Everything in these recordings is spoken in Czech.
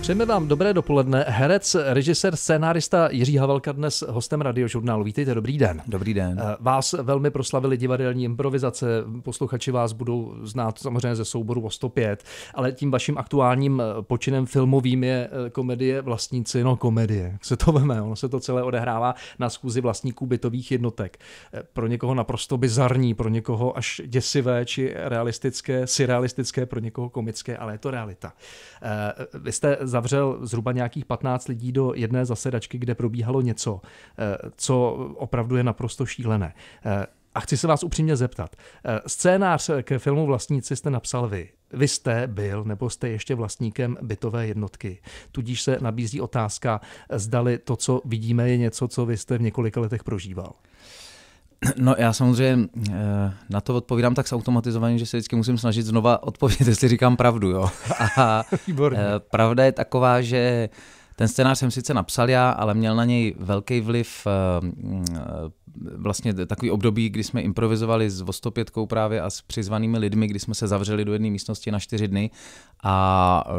Přejeme vám dobré dopoledne. Herec, režisér, scénárista Jiří Havelka dnes hostem radiožurnálu. Vítejte, dobrý den. Dobrý den. Eh, vás velmi proslavili divadelní improvizace. Posluchači vás budou znát samozřejmě ze souboru o 105, ale tím vaším aktuálním eh, počinem filmovým je eh, komedie Vlastníci, no komedie. Jak se to veme, ono se to celé odehrává na schůzi vlastníků bytových jednotek. Pro někoho naprosto bizarní, pro někoho až děsivé či realistické, si realistické, pro někoho komické, ale je to realita. Vy jste zavřel zhruba nějakých 15 lidí do jedné zasedačky, kde probíhalo něco, eh, co opravdu je naprosto šílené. Eh, a chci se vás upřímně zeptat. Eh, scénář k filmu Vlastníci jste napsal vy. Vy jste byl nebo jste ještě vlastníkem bytové jednotky. Tudíž se nabízí otázka, zdali to, co vidíme, je něco, co vy jste v několika letech prožíval. No já samozřejmě eh, na to odpovídám tak automatizovaně, že se vždycky musím snažit znova odpovědět, jestli říkám pravdu. Jo? A Výborně. Eh, pravda je taková, že ten scénář jsem sice napsal já, ale měl na něj velký vliv eh, mm, eh, vlastně takový období, kdy jsme improvizovali s Vostopětkou právě a s přizvanými lidmi, kdy jsme se zavřeli do jedné místnosti na čtyři dny a eh,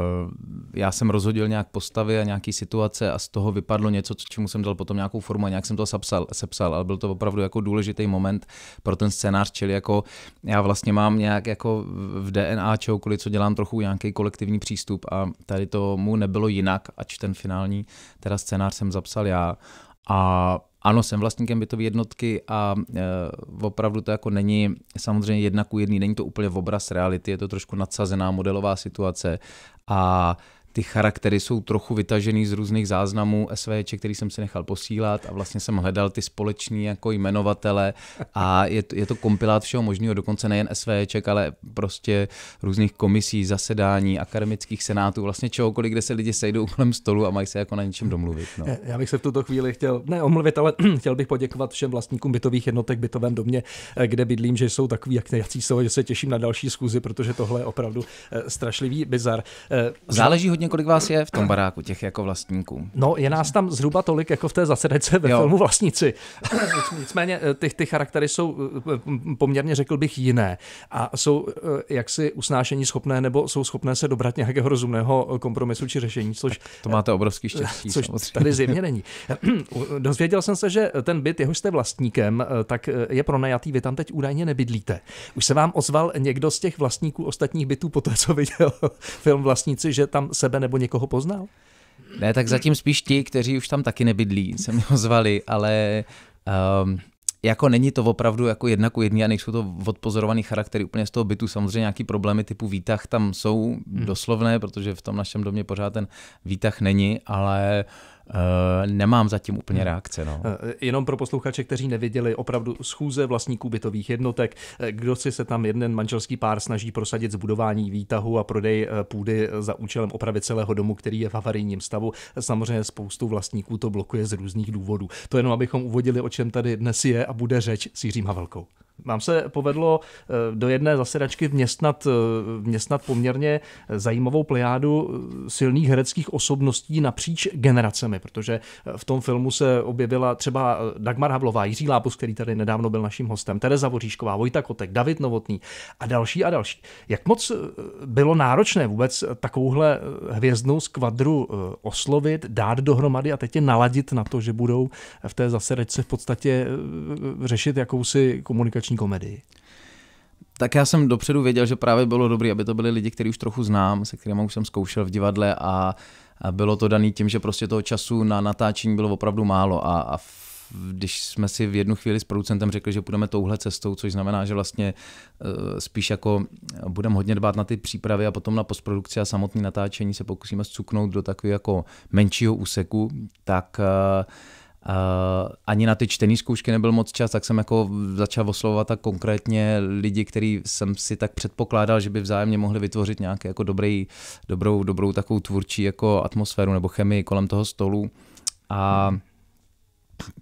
já jsem rozhodil nějak postavy a nějaký situace a z toho vypadlo něco, čemu jsem dal potom nějakou formu a nějak jsem to sepsal, sepsal ale byl to opravdu jako důležitý moment pro ten scénář, čili jako já vlastně mám nějak jako v DNA čehokoliv, co dělám trochu nějaký kolektivní přístup a tady to mu nebylo jinak, ač ten finál finální teda scénář jsem zapsal já a ano, jsem vlastníkem bytové jednotky a e, opravdu to jako není samozřejmě jedna ku jedný, není to úplně obraz reality, je to trošku nadsazená modelová situace a ty charaktery jsou trochu vytažený z různých záznamů SVČ, který jsem si nechal posílat a vlastně jsem hledal ty společný jako jmenovatele a je to, je to kompilát všeho možného, dokonce nejen SVČ, ale prostě různých komisí, zasedání, akademických senátů, vlastně čehokoliv, kde se lidi sejdou kolem stolu a mají se jako na něčem domluvit. No. Já bych se v tuto chvíli chtěl, ne omluvit, ale chtěl bych poděkovat všem vlastníkům bytových jednotek v bytovém domě, eh, kde bydlím, že jsou takový, jak jsou, že se těším na další schůzi, protože tohle je opravdu eh, strašlivý bizar. Eh, Záleží hodně hodně, kolik vás je v tom baráku, těch jako vlastníků? No, je nás tam zhruba tolik, jako v té zasedece ve jo. filmu Vlastníci. Nicméně eh, ty, ty charaktery jsou eh, eh, poměrně, řekl bych, jiné a jsou jaksi usnášení schopné nebo jsou schopné se dobrat nějakého rozumného kompromisu či řešení, což... To máte obrovský štěstí, což samozřejmě. tady zjevně není. Dozvěděl jsem se, že ten byt, jehož jste vlastníkem, tak je pronajatý, vy tam teď údajně nebydlíte. Už se vám ozval někdo z těch vlastníků ostatních bytů po té, co viděl film Vlastníci, že tam se sebe nebo někoho poznal? Ne, tak zatím spíš ti, kteří už tam taky nebydlí, se ho ozvali, ale um, jako není to opravdu jako jedna ku jedný a nejsou to odpozorovaný charaktery úplně z toho bytu. Samozřejmě nějaký problémy typu výtah tam jsou hmm. doslovné, protože v tom našem domě pořád ten výtah není, ale uh, Eh, nemám zatím úplně hm. reakce. No. Eh, jenom pro posluchače, kteří neviděli opravdu schůze vlastníků bytových jednotek, eh, kdo si se tam jeden manželský pár snaží prosadit zbudování výtahu a prodej půdy za účelem opravy celého domu, který je v havarijním stavu. Samozřejmě spoustu vlastníků to blokuje z různých důvodů. To jenom, abychom uvodili, o čem tady dnes je a bude řeč s Jiřím Havelkou. Vám se povedlo eh, do jedné zasedačky vměstnat, eh, vměstnat poměrně zajímavou plejádu eh, silných hereckých osobností napříč generacemi, protože v tom filmu se objevila třeba Dagmar Havlová, Jiří Lápus, který tady nedávno byl naším hostem, Tereza Voříšková, Vojta Kotek, David Novotný a další a další. Jak moc bylo náročné vůbec takovouhle hvězdnou skvadru oslovit, dát dohromady a teď je naladit na to, že budou v té zasedačce v podstatě řešit jakousi komunikaci situační komedii? Tak já jsem dopředu věděl, že právě bylo dobré, aby to byli lidi, kteří už trochu znám, se kterými už jsem zkoušel v divadle a, bylo to dané tím, že prostě toho času na natáčení bylo opravdu málo a, a když jsme si v jednu chvíli s producentem řekli, že půjdeme touhle cestou, což znamená, že vlastně e, spíš jako budeme hodně dbát na ty přípravy a potom na postprodukci a samotné natáčení se pokusíme zcuknout do takového jako menšího úseku, tak uh, Uh, ani na ty čtené zkoušky nebyl moc čas, tak jsem jako začal oslovovat tak konkrétně lidi, který jsem si tak předpokládal, že by vzájemně mohli vytvořit nějaký jako dobrý, dobrou, dobrou takovou tvůrčí jako atmosféru nebo chemii kolem toho stolu. A hmm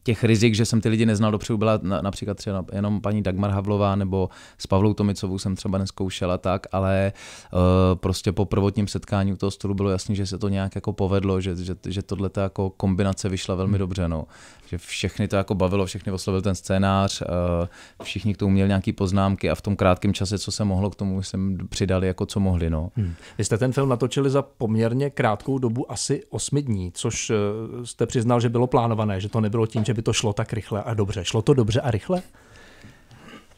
těch rizik, že jsem ty lidi neznal dopředu, byla například třeba jenom paní Dagmar Havlová nebo s Pavlou Tomicovou jsem třeba neskoušela tak, ale uh, prostě po prvotním setkání u toho stolu bylo jasné, že se to nějak jako povedlo, že, že, že tohle ta jako kombinace vyšla velmi hmm. dobře, no. Že všechny to jako bavilo, všechny oslovil ten scénář, uh, všichni k tomu měli nějaké poznámky a v tom krátkém čase, co se mohlo, k tomu jsem přidali jako co mohli, no. Hmm. Vy jste ten film natočili za poměrně krátkou dobu, asi osmi dní, což eh, jste přiznal, že bylo plánované, že to nebylo tím, že by to šlo tak rychle a dobře. Šlo to dobře a rychle?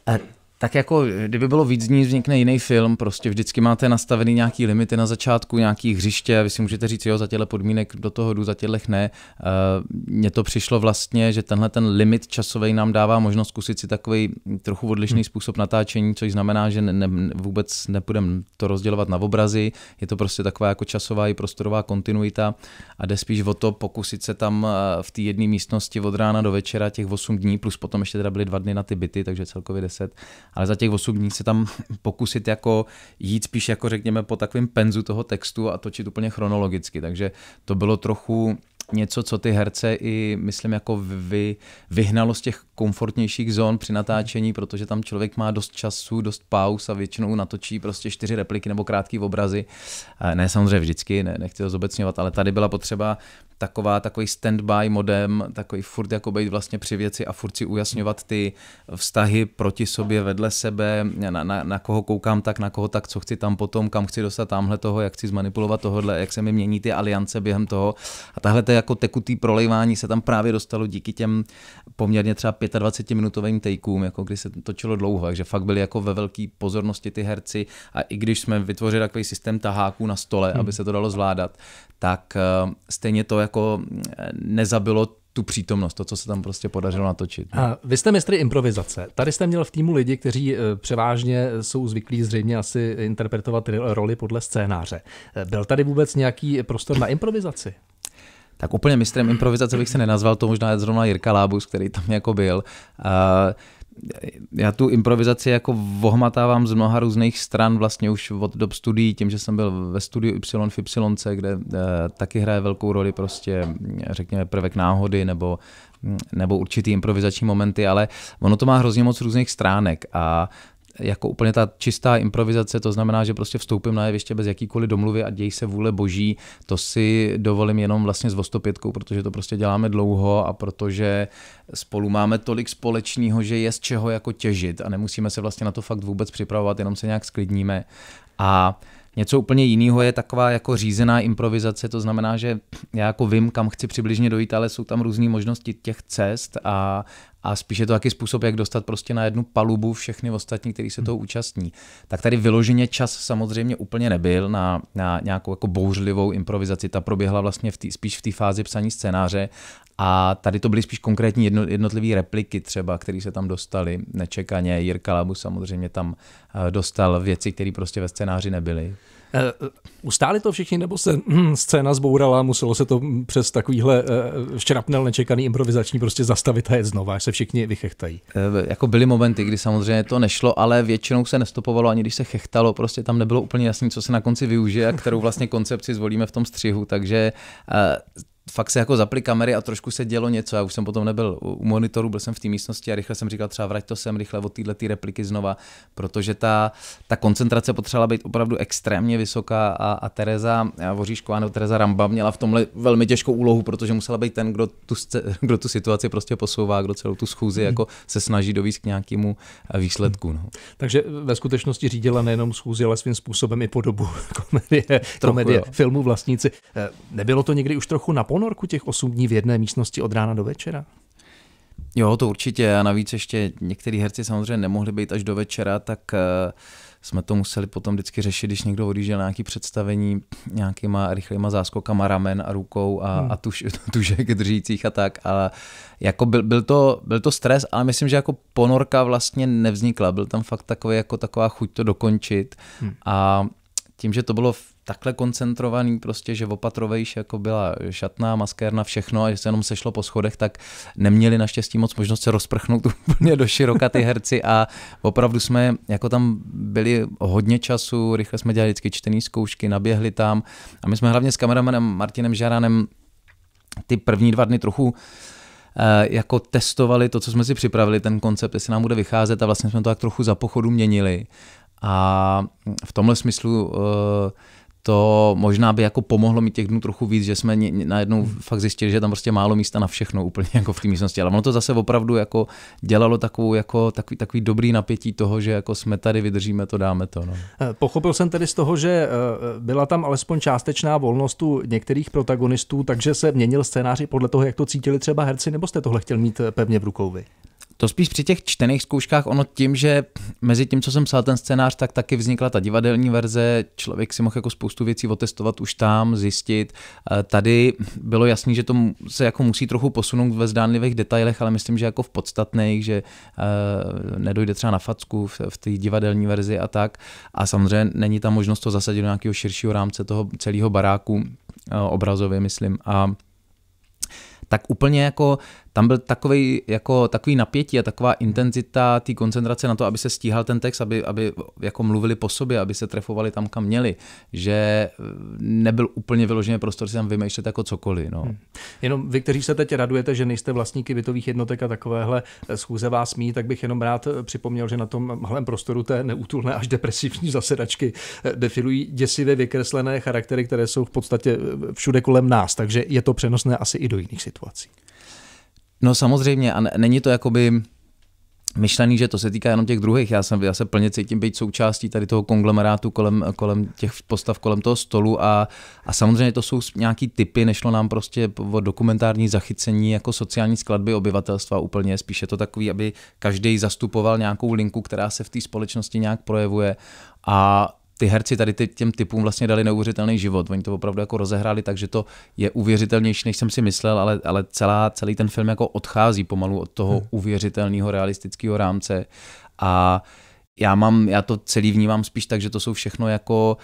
Eh, tak jako eh, kdyby bylo víc dní, vznikne jiný film, prostě vždycky máte nastavený nějaký limity na začátku, nějaký hřiště a vy si můžete říct, jo, za těle podmínek do toho jdu, za těle ne. Uh, Mně to přišlo vlastně, že tenhle ten limit časový nám dává možnost zkusit si takový trochu odlišný hmm. způsob natáčení, což znamená, že ne, ne, vůbec nepůjdeme to rozdělovat na obrazy, je to prostě taková jako časová i prostorová kontinuita a jde spíš o to pokusit se tam eh, v té jedné místnosti od rána do večera těch 8 dní, plus potom ještě teda byly dva dny na ty byty, takže celkově 10 ale za těch 8 dní se tam pokusit jako jít spíš jako řekněme po takovém penzu toho textu a točit úplně chronologicky. Takže to bylo trochu něco, co ty herce i, myslím, jako vy, vyhnalo z těch komfortnějších zón při natáčení, protože tam člověk má dost času, dost pauz a většinou natočí prostě čtyři repliky nebo krátké obrazy. Ne samozřejmě vždycky, ne, nechci to zobecňovat, ale tady byla potřeba taková, takový standby modem, takový furt jako být vlastně při věci a furt si ujasňovat ty vztahy proti sobě, vedle sebe, na, na, na koho koukám tak, na koho tak, co chci tam potom, kam chci dostat tamhle toho, jak chci zmanipulovat tohohle, jak se mi mění ty aliance během toho. A tahle to jako tekutý prolejvání, se tam právě dostalo díky těm poměrně třeba 25-minutovým takeům, jako kdy se točilo dlouho, takže fakt byli jako ve velké pozornosti ty herci a i když jsme vytvořili takový systém taháků na stole, hmm. aby se to dalo zvládat, tak eh, stejně to jako eh, nezabilo tu přítomnost, to, co se tam prostě podařilo natočit. A vy jste mistry improvizace. Tady jste měl v týmu lidi, kteří eh, převážně jsou zvyklí zřejmě asi interpretovat roli podle scénáře. Byl tady vůbec nějaký prostor na improvizaci? tak úplně mistrem improvizace bych se nenazval, to možná je zrovna Jirka Lábus, který tam jako byl. já tu improvizaci jako vohmatávám z mnoha různých stran, vlastně už od dob studií, tím, že jsem byl ve studiu Y v Y, kde eh, taky hraje velkou roli prostě, řekněme, prvek náhody nebo, nebo určitý improvizační momenty, ale ono to má hrozně moc různých stránek a jako úplně ta čistá improvizace, to znamená, že prostě vstoupím na jeviště bez jakýkoliv domluvy a děj se vůle boží, to si dovolím jenom vlastně s Vostopětkou, protože to prostě děláme dlouho a protože spolu máme tolik společného, že je z čeho jako těžit a nemusíme se vlastně na to fakt vůbec připravovat, jenom se nějak sklidníme. A Něco úplně jiného je taková jako řízená improvizace, to znamená, že já jako vím, kam chci přibližně dojít, ale jsou tam různé možnosti těch cest a, a spíš je to taky způsob, jak dostat prostě na jednu palubu všechny ostatní, kteří se toho hmm. účastní. Tak tady vyloženě čas samozřejmě úplně nebyl na, na nějakou jako bouřlivou improvizaci. Ta proběhla vlastně v tý, spíš v té fázi psaní scénáře a tady to byly spíš konkrétní jedno, jednotlivé repliky třeba, které se tam dostaly nečekaně. Jirka Labu samozřejmě tam eh, dostal věci, které prostě ve scénáři nebyly. Eh, ustáli to všichni, nebo se hm, scéna zbourala, muselo se to přes takovýhle eh, šrapnel nečekaný improvizační prostě zastavit a je znova, až se všichni vychechtají? Eh, jako byly momenty, kdy samozřejmě to nešlo, ale většinou se nestopovalo, ani když se chechtalo, prostě tam nebylo úplně jasné, co se na konci využije a kterou vlastně koncepci zvolíme v tom střihu, takže eh, fakt se jako zaply kamery a trošku se dělo něco. Já už jsem potom nebyl u monitoru, byl jsem v té místnosti a rychle jsem říkal třeba vrať to sem rychle od této repliky znova, protože ta, ta koncentrace potřebovala být opravdu extrémně vysoká a, a Tereza eh, Voříšková nebo Tereza Ramba měla v tomhle velmi těžkou úlohu, protože musela být ten, kdo tu, kdo tu situaci prostě posouvá, kdo celou tu schůzi hmm. jako se snaží dovíst k nějakému eh, výsledku. Mhm. No. Takže eh, ve skutečnosti řídila nejenom schůzi, ale svým způsobem i podobu komedie, komedie filmu Vlastníci. Nebylo to někdy už trochu napon ponorku těch 8 dní v jedné místnosti od rána do večera? Jo, to určitě. A navíc ještě některý herci samozřejmě nemohli být až do večera, tak eh, jsme to museli potom vždycky řešit, když někdo odjížděl na nějaké představení nějakýma rychlýma záskokama ramen a rukou a, hmm. a tuž, tužek držících a tak. Ale jako byl, byl, to, byl to stres, ale myslím, že jako ponorka vlastně nevznikla. Byl tam fakt takový, jako taková chuť to dokončit. Hmm. A tím, že to bylo takhle koncentrovaný prostě, že opatrovejš, jako byla šatná, maskérna, všechno a že se jenom sešlo po schodech, tak neměli naštěstí moc možnost se rozprchnout úplně do široka ty herci a opravdu jsme, jako tam byli hodně času, rychle jsme dělali vždycky čtený zkoušky, naběhli tam a my jsme hlavně s kameramanem Martinem Žaranem ty první dva dny trochu eh, jako testovali to, co jsme si připravili, ten koncept, jestli nám bude vycházet a vlastně jsme to tak trochu za pochodu měnili. A v tomhle smyslu uh, to možná by jako pomohlo mít těch dnů trochu víc, že jsme najednou hmm. fakt zjistili, že tam prostě málo místa na všechno úplně jako v té místnosti. Ale ono to zase opravdu jako dělalo takovou jako takový, takový dobrý napětí toho, že jako jsme tady, vydržíme to, dáme to. No. Eh, pochopil jsem tedy z toho, že eh, eh, byla tam alespoň částečná volnost u některých protagonistů, takže se měnil scénář podle toho, jak to cítili třeba herci, nebo jste tohle chtěl mít pevně v rukou vy? To spíš při těch čtených zkouškách, ono tím, že mezi tím, co jsem psal ten scénář, tak taky vznikla ta divadelní verze, člověk si mohl jako spoustu věcí otestovat už tam, zjistit. Eh, tady bylo jasný, že to se jako musí trochu posunout ve zdánlivých detailech, ale myslím, že jako v podstatných, že eh, nedojde třeba na facku v, v té divadelní verzi a tak. A samozřejmě není tam možnost to zasadit do nějakého širšího rámce toho celého baráku eh, obrazově, myslím. A tak úplně jako tam byl takový, jako, takový napětí a taková intenzita té koncentrace na to, aby se stíhal ten text, aby, aby jako mluvili po sobě, aby se trefovali tam, kam měli, že eh, nebyl úplně vyloženě prostor si tam vymýšlet jako cokoliv. No. Hmm. Jenom vy, kteří se teď radujete, že nejste vlastníky bytových jednotek a takovéhle eh, schůze vás mí, tak bych jenom rád eh, připomněl, že na tom malém prostoru té neútulné až depresivní zasedačky defilují děsivě vykreslené charaktery, které jsou v podstatě všude kolem nás, takže je to přenosné asi i do jiných situací. No samozřejmě a není to jakoby myšlený, že to se týká jenom těch druhých. Já, jsem, já se plně cítím být součástí tady toho konglomerátu kolem, kolem těch postav, kolem toho stolu a, a samozřejmě to jsou nějaký typy, nešlo nám prostě o dokumentární zachycení jako sociální skladby obyvatelstva úplně, spíše to takový, aby každý zastupoval nějakou linku, která se v té společnosti nějak projevuje a ty herci tady ty, těm typům vlastně dali neuvěřitelný život. Oni to opravdu jako rozehráli, takže to je uvěřitelnější, než jsem si myslel, ale, ale celá, celý ten film jako odchází pomalu od toho hmm. uvěřitelného realistického rámce a uh, já, mám, já to celý vnímám spíš tak, že to jsou všechno jako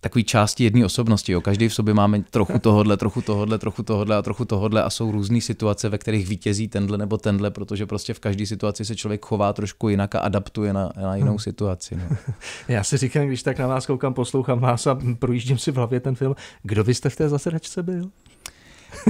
takové části jedné osobnosti. Jo. Každý v sobě máme trochu tohodle, trochu tohodle, trochu tohodle a trochu tohodle a jsou různé situace, ve kterých vítězí tenhle nebo tenhle, protože prostě v každé situaci se člověk chová trošku jinak a adaptuje na, na jinou hmm. situaci. No. Já si říkám, když tak na vás koukám, poslouchám vás a projíždím si v hlavě ten film, kdo vy jste v té zasedačce byl?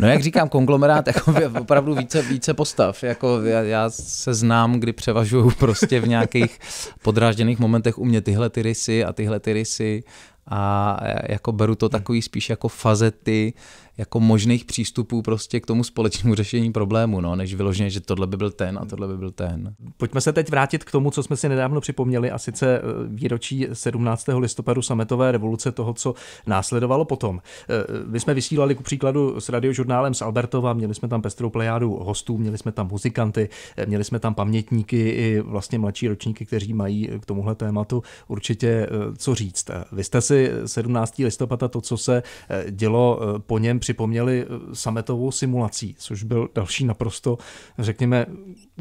No jak říkám, konglomerát jako opravdu více, více postav. Jako já, já, se znám, kdy převažuju prostě v nějakých podrážděných momentech u mě tyhle ty rysy a tyhle ty rysy a jako beru to hmm. takový spíš jako fazety, jako možných přístupů prostě k tomu společnému řešení problému, no, než vyloženě, že tohle by byl ten a hmm. tohle by byl ten. Pojďme se teď vrátit k tomu, co jsme si nedávno připomněli, a sice e, výročí 17. listopadu sametové revoluce, toho, co následovalo potom. E, my jsme vysílali ku příkladu s radiožurnálem z Albertova, měli jsme tam pestrou plejádu hostů, měli jsme tam muzikanty, e, měli jsme tam pamětníky i vlastně mladší ročníky, kteří mají k tomuhle tématu určitě co říct. Vy jste si si 17. listopada to, co se eh, dělo eh, po něm, připomněli eh, sametovou simulací, což byl další naprosto, řekněme,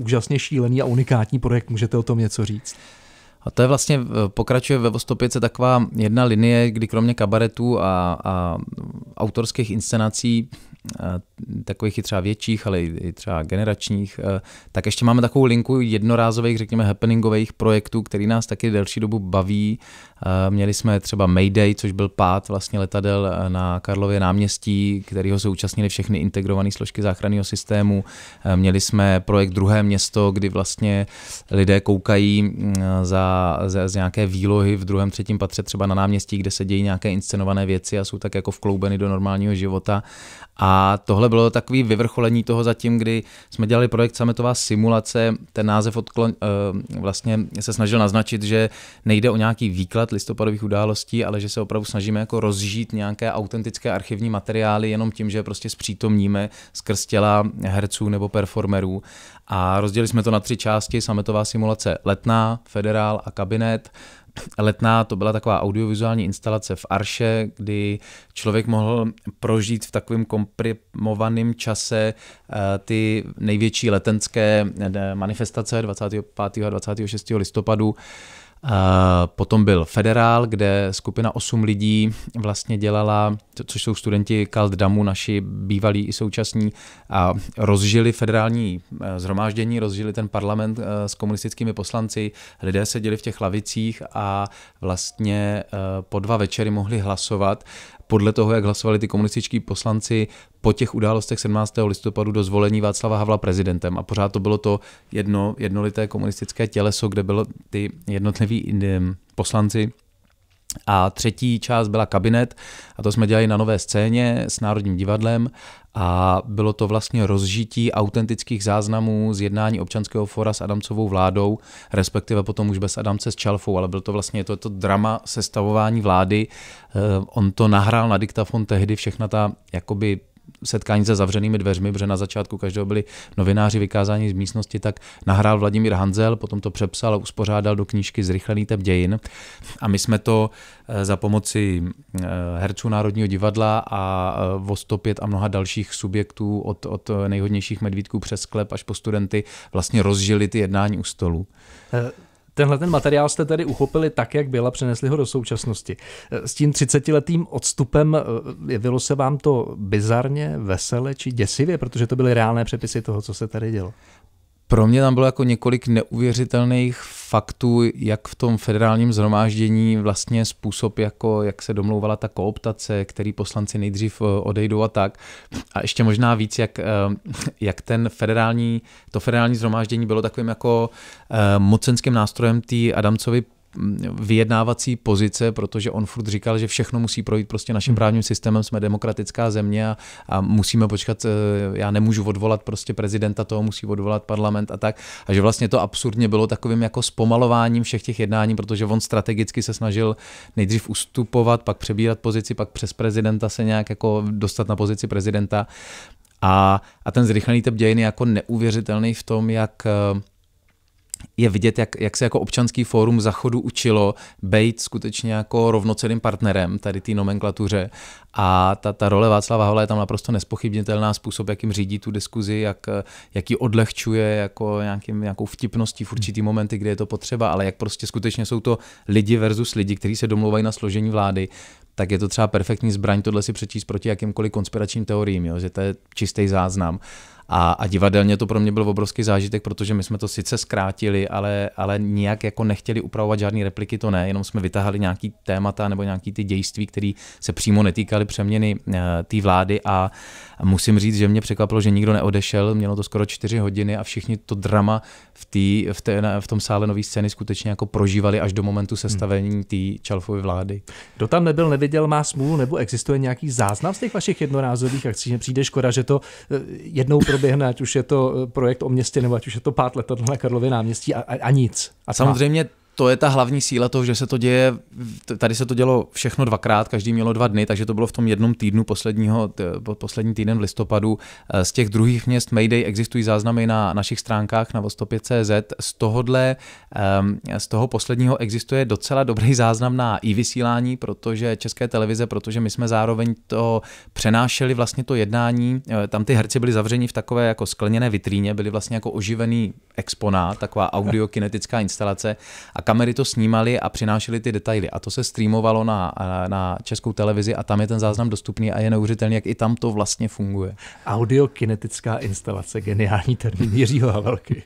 úžasně šílený a unikátní projekt. Můžete o tom něco říct? A to je vlastně, pokračuje ve Vostopice taková jedna linie, kdy kromě kabaretů a, a autorských inscenací, takových i třeba větších, ale i třeba generačních, tak ještě máme takovou linku jednorázových, řekněme, happeningových projektů, který nás taky delší dobu baví Eh, měli jsme třeba Mayday, což byl pád vlastně letadel eh, na Karlově náměstí, kterého se účastnili všechny integrované složky záchranného systému. Eh, měli jsme projekt Druhé město, kdy vlastně lidé koukají mm, za, za, za nějaké výlohy v druhém, třetím patře třeba na náměstí, kde se dějí nějaké inscenované věci a jsou tak jako vkloubeny do normálního života. A tohle bylo takový vyvrcholení toho zatím, kdy jsme dělali projekt Sametová simulace. Ten název odklon, vlastně se snažil naznačit, že nejde o nějaký výklad listopadových událostí, ale že se opravdu snažíme jako rozžít nějaké autentické archivní materiály jenom tím, že prostě zpřítomníme skrz těla herců nebo performerů. A rozdělili jsme to na tři části, sametová simulace letná, federál a kabinet. Letná to byla taková audiovizuální instalace v Arše, kdy člověk mohl prožít v takovém komprimovaném čase eh, ty největší letenské eh, manifestace 25. a 26. listopadu. Potom byl Federál, kde skupina 8 lidí vlastně dělala, což jsou studenti Kaldamu, Damu, naši bývalí i současní, a rozžili federální eh, zhromáždění, rozžili ten parlament eh, s komunistickými poslanci. Lidé seděli v těch lavicích a vlastně eh, po dva večery mohli hlasovat podle toho, jak hlasovali ty komunističtí poslanci po těch událostech 17. listopadu do zvolení Václava Havla prezidentem. A pořád to bylo to jedno, jednolité komunistické těleso, kde byly ty jednotliví eh, poslanci a třetí část byla kabinet a to jsme dělali na nové scéně s Národním divadlem a bylo to vlastně rozžití autentických záznamů z jednání občanského fora s Adamcovou vládou, respektive potom už bez Adamce s Čalfou, ale bylo to vlastně to, to drama sestavování vlády. Eh, on to nahrál na diktafon tehdy, všechna ta jakoby setkání za zavřenými dveřmi, protože na začátku každého byli novináři vykázáni z místnosti, tak nahrál Vladimír Hanzel, potom to přepsal a uspořádal do knížky Zrychlený tep dějin. A my jsme to eh, za pomoci eh, herců Národního divadla a eh, Vostopět a mnoha dalších subjektů od, od nejhodnějších medvídků přes klep až po studenty vlastně rozžili ty jednání u stolu. Tenhle ten materiál jste tady uchopili tak, jak byla, přenesli ho do současnosti. E, s tím 30-letým odstupem e, jevilo se vám to bizarně, vesele či děsivě, protože to byly reálné přepisy toho, co se tady dělo pro mě tam bylo jako několik neuvěřitelných faktů, jak v tom federálním zhromáždění vlastně způsob, jako jak se domlouvala ta kooptace, který poslanci nejdřív eh, odejdou a tak. A ještě možná víc, jak, eh, jak ten federální, to federální zhromáždění bylo takovým jako eh, mocenským nástrojem té Adamcovy Mm, vyjednávací pozice, protože on furt říkal, že všechno musí projít prostě naším hmm. právním systémem, jsme demokratická země a, a musíme počkat, eh, já nemůžu odvolat prostě prezidenta, toho musí odvolat parlament a tak. A že vlastně to absurdně bylo takovým jako zpomalováním všech těch jednání, protože on strategicky se snažil nejdřív ustupovat, pak přebírat pozici, pak přes prezidenta se nějak jako dostat na pozici prezidenta. A, a ten zrychlený tep dějiny je jako neuvěřitelný v tom, jak eh, je vidět, jak, jak se jako občanský fórum zachodu učilo být skutečně jako rovnoceným partnerem tady té nomenklatuře a ta, ta role Václava Havla je tam naprosto nespochybnitelná, způsob, jakým řídí tu diskuzi, jak, jak ji odlehčuje jako nějakým, nějakou vtipností v určitý momenty, kde je to potřeba, ale jak prostě skutečně jsou to lidi versus lidi, kteří se domluvají na složení vlády, tak je to třeba perfektní zbraň tohle si přečíst proti jakýmkoliv konspiračním teoriím, jo? že to je čistý záznam. A, a divadelně to pro mě byl obrovský zážitek, protože my jsme to sice zkrátili, ale, ale nijak jako nechtěli upravovat žádné repliky, to ne, jenom jsme vytahali nějaký témata nebo nějaký ty dějství, které se přímo netýkaly přeměny eh, té vlády a musím říct, že mě překvapilo, že nikdo neodešel, mělo to skoro čtyři hodiny a všichni to drama v, tý, v, té, v tom sále nové scény skutečně jako prožívali až do momentu sestavení hmm. té Čalfovy vlády. Kdo tam nebyl, neviděl, má smůlu, nebo existuje nějaký záznam z těch vašich jednorázových akcí? Mně přijde škoda, že to eh, jednou proběhne, ať už je to eh, projekt o městě, nebo ať už je to pát letadla na Karlově náměstí a, a, a nic. A Samozřejmě to je ta hlavní síla toho, že se to děje, tady se to dělo všechno dvakrát, každý mělo dva dny, takže to bylo v tom jednom týdnu posledního, poslední týden v listopadu. Eh, z těch druhých měst Mayday existují záznamy na našich stránkách na vostopě.cz. Z tohohle, ehm, z toho posledního existuje docela dobrý záznam na i vysílání, protože České televize, protože my jsme zároveň to přenášeli vlastně to jednání, eh, tam ty herci byli zavřeni v takové jako skleněné vitríně, byli vlastně jako oživený exponát, taková audiokinetická instalace a kamery to snímaly a přinášely ty detaily. A to se streamovalo na, na českou televizi a tam je ten záznam dostupný a je neuvěřitelný, jak i tam to vlastně funguje. Audiokinetická instalace, geniální termín Jiřího Havelky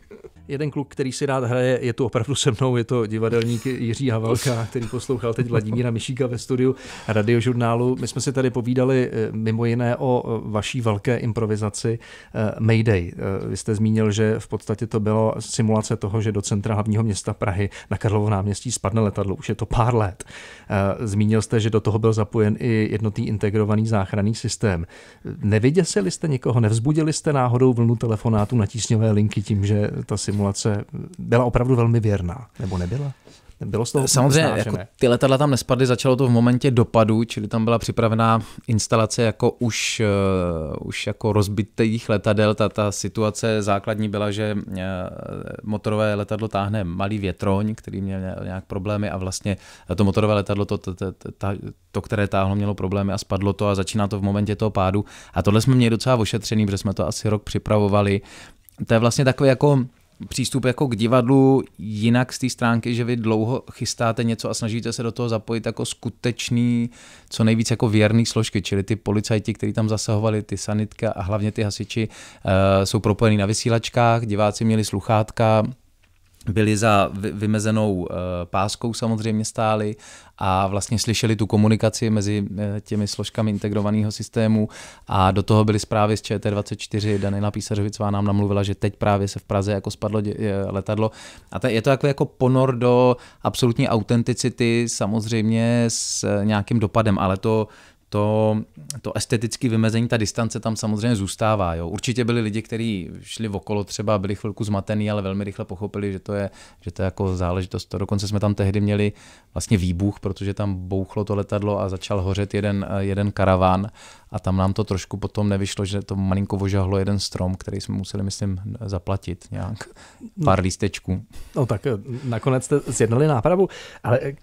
jeden kluk, který si rád hraje, je tu opravdu se mnou, je to divadelník Jiří Havelka, který poslouchal teď Vladimíra Mišíka ve studiu radiožurnálu. My jsme si tady povídali eh, mimo jiné o eh, vaší velké improvizaci eh, Mayday. Vy jste zmínil, že v podstatě to bylo simulace toho, že do centra hlavního města Prahy na Karlovo náměstí spadne letadlo. Už je to pár let. Zmínil jste, že do toho byl zapojen i jednotný integrovaný záchranný systém. Nevyděsili jste někoho, nevzbudili jste náhodou vlnu telefonátů na tísňové linky tím, že ta simulace simulace byla opravdu velmi věrná, nebo nebyla? Bylo z toho Samozřejmě, jako ty letadla tam nespadly, začalo to v momentě dopadu, čili tam byla připravená instalace jako už, uh, už jako rozbitých letadel. Ta, ta situace základní byla, že uh, motorové letadlo táhne malý větroň, který měl nějak problémy a vlastně to motorové letadlo, to, to, to, to, to které táhlo, mělo problémy a spadlo to a začíná to v momentě toho pádu. A tohle jsme měli docela ošetřený, protože jsme to asi rok připravovali. To je vlastně takový jako přístup jako k divadlu jinak z té stránky, že vy dlouho chystáte něco a snažíte se do toho zapojit jako skutečný, co nejvíc jako věrný složky, čili ty policajti, kteří tam zasahovali, ty sanitka a hlavně ty hasiči uh, jsou propojení na vysílačkách, diváci měli sluchátka, byli za vymezenou eh, páskou samozřejmě stáli a vlastně slyšeli tu komunikaci mezi eh, těmi složkami integrovaného systému a do toho byly zprávy z ČT24. Danila Písařovicová nám namluvila, že teď právě se v Praze jako spadlo eh, letadlo. A je to jako, jako ponor do absolutní autenticity samozřejmě s nějakým dopadem, ale to to, to estetické vymezení, ta distance tam samozřejmě zůstává. Jo. Určitě byli lidi, kteří šli okolo třeba, byli chvilku zmatený, ale velmi rychle pochopili, že to je, že to je jako záležitost. To dokonce jsme tam tehdy měli vlastně výbuch, protože tam bouchlo to letadlo a začal hořet jeden, jeden karaván a tam nám to trošku potom nevyšlo, že to malinko ožahlo jeden strom, který jsme museli, myslím, zaplatit nějak pár lístečků. No tak eh, nakonec jste zjednali nápravu, ale eh,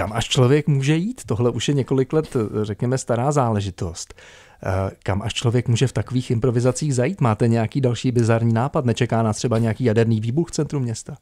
kam až člověk může jít? Tohle už je několik let, řekněme, stará záležitost. Eh, kam až člověk může v takových improvizacích zajít? Máte nějaký další bizarní nápad? Nečeká nás třeba nějaký jaderný výbuch v centru města?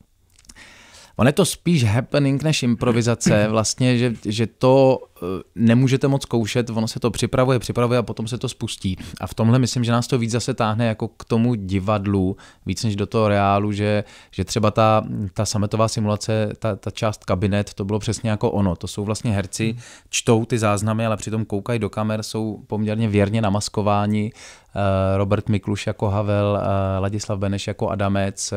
On je to spíš happening než improvizace, vlastně, že, že to Eh, nemůžete moc zkoušet, ono se to připravuje, připravuje a potom se to spustí. A v tomhle myslím, že nás to víc zase táhne jako k tomu divadlu, víc než do toho reálu, že, že třeba ta, ta sametová simulace, ta, ta část kabinet, to bylo přesně jako ono. To jsou vlastně herci, hmm. čtou ty záznamy, ale přitom koukají do kamer, jsou poměrně věrně namaskováni. Eh, Robert Mikluš jako Havel, eh, Ladislav Beneš jako Adamec,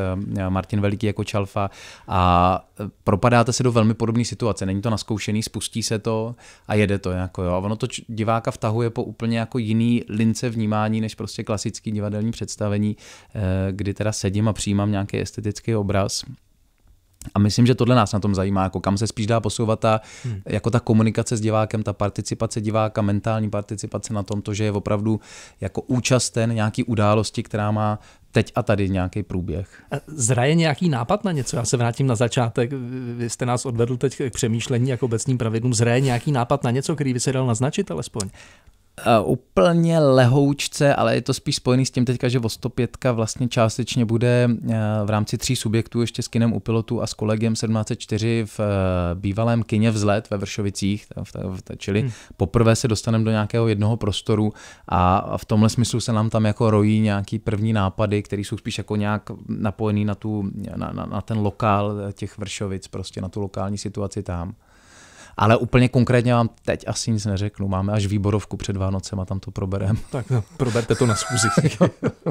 Martin Veliký jako Čalfa a propadáte se do velmi podobné situace. Není to naskoušený, spustí se to, a jede to. Jako jo. A ono to diváka vtahuje po úplně jako jiný lince vnímání, než prostě klasický divadelní představení, eh, kdy teda sedím a přijímám nějaký estetický obraz a myslím, že tohle nás na tom zajímá, jako kam se spíš dá posouvat ta, hmm. jako ta komunikace s divákem, ta participace diváka, mentální participace na tom, to, že je opravdu jako účasten nějaký události, která má teď a tady nějaký průběh. Zraje nějaký nápad na něco? Já se vrátím na začátek. Vy jste nás odvedl teď k přemýšlení jako obecným pravidlům. Zraje nějaký nápad na něco, který by se dal naznačit alespoň? Uh, úplně lehoučce, ale je to spíš spojený s tím teďka, že Vostopětka vlastně částečně bude eh, v rámci tří subjektů ještě s kinem u pilotu a s kolegiem 1704 v eh, bývalém kině Vzlet ve Vršovicích, v, v, čili hmm. poprvé se dostaneme do nějakého jednoho prostoru a, a v tomhle smyslu se nám tam jako rojí nějaký první nápady, které jsou spíš jako nějak napojený na, tu, na, na, na ten lokál těch Vršovic, prostě na tu lokální situaci tam. Ale úplně konkrétně vám teď asi nic neřeknu. Máme až výborovku před Vánocem a tam to probereme. Tak no, proberte to na schůzi.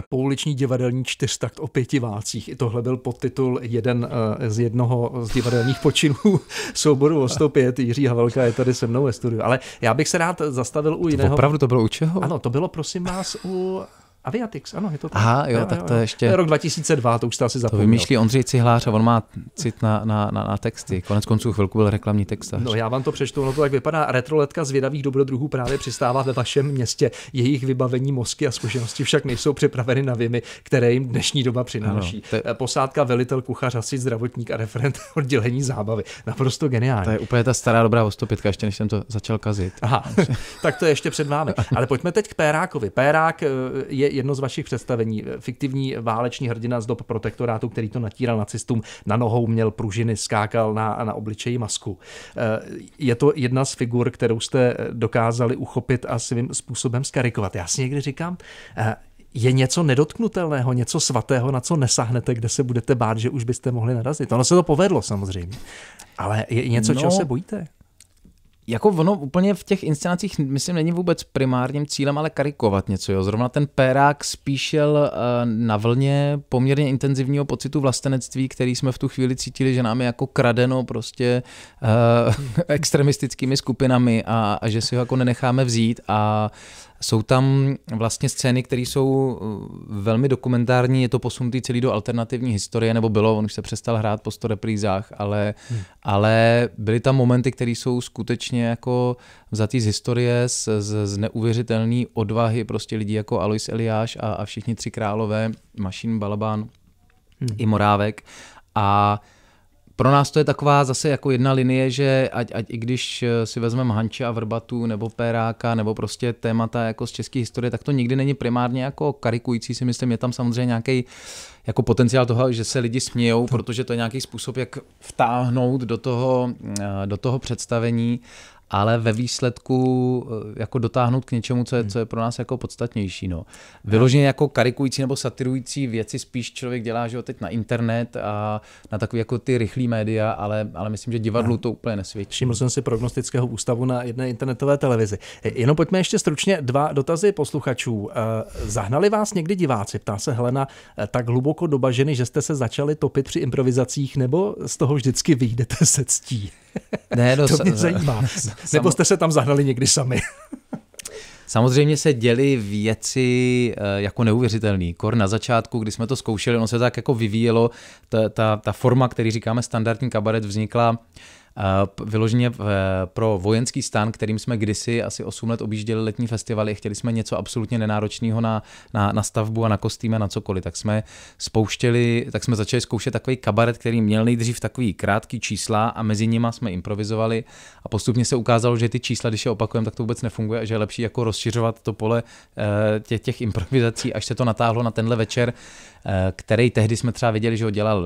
Pouliční divadelní čtyřtakt o pěti válcích. I tohle byl podtitul jeden eh, z jednoho z divadelních počinů souboru o 105. Jiří Havelka je tady se mnou ve studiu. Ale já bych se rád zastavil u jiného. To opravdu to bylo u čeho? Ano, to bylo prosím vás u Aviatix, ano, je to tak. Aha, jo, jo tak jo, to jo. ještě... To je rok 2002, to už jste asi zapomněl. To vymýšlí Ondřej Cihlář a on má cit na, na, na, na texty. Konec konců chvilku byl reklamní text. No já vám to přečtu, ono to tak vypadá. Retroletka vědavých dobrodruhů právě přistává ve vašem městě. Jejich vybavení mozky a zkušenosti však nejsou připraveny na vymy, které jim dnešní doba přináší. Ano, to... Posádka, velitel, kuchař, asi zdravotník a referent oddělení zábavy. Naprosto geniální. To je úplně ta stará dobrá ostopitka, ještě než jsem to začal kazit. Aha, tak to je ještě před vámi. Ale pojďme teď k Pérákovi. Pérák eh, je jedno z vašich představení. Fiktivní váleční hrdina z dob protektorátu, který to natíral nacistům, na nohou měl pružiny, skákal na, na obličeji masku. Eh, je to jedna z figur, kterou jste eh, dokázali uchopit a svým způsobem skarikovat. Já si někdy říkám, eh, je něco nedotknutelného, něco svatého, na co nesahnete, kde se budete bát, že už byste mohli narazit. Ono se to povedlo samozřejmě, ale je něco, no, čeho se bojíte? jako ono úplně v těch inscenacích, myslím, není vůbec primárním cílem, ale karikovat něco. Jo. Zrovna ten Pérák spíšel jel eh, na vlně poměrně intenzivního pocitu vlastenectví, který jsme v tu chvíli cítili, že nám je jako kradeno prostě uh, extremistickými skupinami a, a že si ho jako nenecháme vzít a uh, jsou tam vlastně scény, které jsou uh, velmi dokumentární, je to posunutý celý do alternativní historie, nebo bylo, on už se přestal hrát po 100 reprízách, ale, hmm. ale byly tam momenty, které jsou skutečně jako vzatý z historie, z, z, z neuvěřitelné odvahy prostě lidí jako Alois Eliáš a, a všichni tři králové, Mašín Balabán hmm. i Morávek. A uh, pro nás to je taková zase jako jedna linie, že ať, ať i když eh, si vezmeme Hanče a Vrbatu nebo Péráka nebo prostě témata jako z české historie, tak to nikdy není primárně jako karikující, si myslím, je tam samozřejmě nějaký jako potenciál toho, že se lidi smějou, protože to je nějaký způsob, jak vtáhnout do toho, eh, do toho představení ale ve výsledku eh, jako dotáhnout k něčemu, co je, hmm. co je pro nás jako podstatnější. No. Vyloženě no. jako karikující nebo satirující věci spíš člověk dělá, že teď na internet a na takové jako ty rychlé média, ale, ale myslím, že divadlu no. to úplně nesvědčí. Všiml jsem si prognostického ústavu na jedné internetové televizi. Eh, jenom pojďme ještě stručně dva dotazy posluchačů. Eh, zahnali vás někdy diváci, ptá se Helena, tak hluboko do že jste se začali topit při improvizacích, nebo z toho vždycky vyjdete se ctí? Ne, no, to mě zajímá. Nebo jste se tam zahnali někdy sami? Samozřejmě se děly věci eh, jako neuvěřitelné. Kor na začátku, kdy jsme to zkoušeli, ono se tak jako vyvíjelo, ta, ta, ta forma, který říkáme standardní kabaret, vznikla Eh, vyloženě eh, pro vojenský stan, kterým jsme kdysi asi 8 let objížděli letní festivaly, chtěli jsme něco absolutně nenáročného na, na, na stavbu a na kostýmy, na cokoliv, tak jsme spouštěli, tak jsme začali zkoušet takový kabaret, který měl nejdřív takový krátký čísla a mezi nima jsme improvizovali a postupně se ukázalo, že ty čísla, když je opakujeme, tak to vůbec nefunguje a že je lepší jako rozšiřovat to pole eh, těch, těch improvizací, až se to natáhlo na tenhle večer Eh, který tehdy jsme třeba viděli, že ho dělal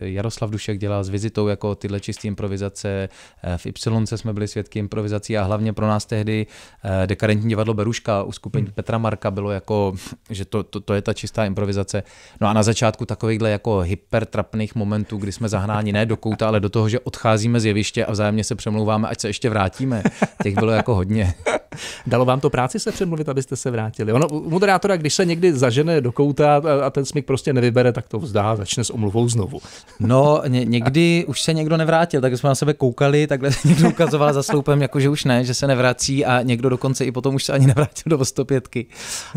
eh, Jaroslav Dušek, dělal s vizitou jako tyhle čisté improvizace, eh, v Y jsme byli svědky improvizací a hlavně pro nás tehdy dekarentní divadlo Beruška u skupiny hmm. Petra Marka bylo jako, že to, to, to je ta čistá improvizace. No a na začátku takovýchhle jako hypertrapných momentů, kdy jsme zahnáni ne do kouta, ale do toho, že odcházíme z jeviště a vzájemně se přemlouváme, ať se ještě vrátíme. Těch bylo jako hodně. Dalo vám to práci se přemluvit, abyste se vrátili? Ono, u moderátora, když se někdy zažene do kouta a, a ten smyk prostě nevybere, tak to vzdá, začne s omluvou znovu. No, ně, někdy už se někdo nevrátil, tak jsme na sebe koukali, takhle se někdo ukazoval za sloupem, jako že už ne, že se nevrací a někdo dokonce i potom už se ani nevrátil do 105.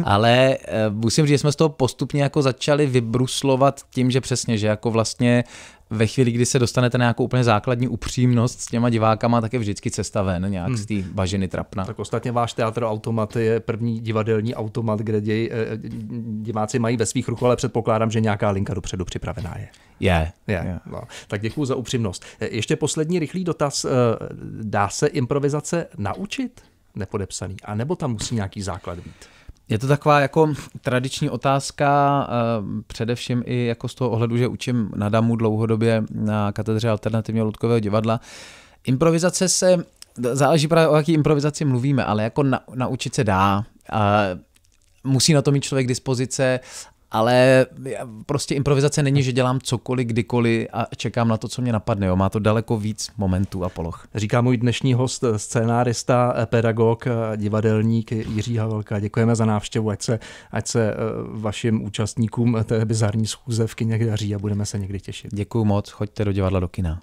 Ale eh, musím říct, že jsme z toho postupně jako začali vybruslovat tím, že přesně, že jako vlastně ve chvíli, kdy se dostanete na nějakou úplně základní upřímnost s těma divákama, tak je vždycky cesta ven, nějak hmm. z té bažiny trapna. Tak ostatně váš teatr Automat je první divadelní automat, kde děj, eh, eh, diváci mají ve svých rukou, ale předpokládám, že nějaká linka dopředu připravená je. Je. je. je. No. Tak děkuji za upřímnost. Eh, ještě poslední rychlý dotaz. Dá se improvizace naučit nepodepsaný? A nebo tam musí nějaký základ být? Je to taková jako tradiční otázka, eh, především i jako z toho ohledu, že učím na DAMu dlouhodobě na katedře alternativního ludkového divadla. Improvizace se, záleží právě o jaký improvizaci mluvíme, ale jako na, naučit se dá. A eh, musí na to mít člověk dispozice ale prostě improvizace není, že dělám cokoliv, kdykoliv a čekám na to, co mě napadne. Jo. Má to daleko víc momentů a poloh. Říká můj dnešní host, eh, scénárista, eh, pedagog, eh, divadelník Jiří Havelka. Děkujeme za návštěvu, ať se, ať se vašim účastníkům té bizarní schůze v kině daří a budeme se někdy těšit. Děkuji moc, choďte do divadla do kina.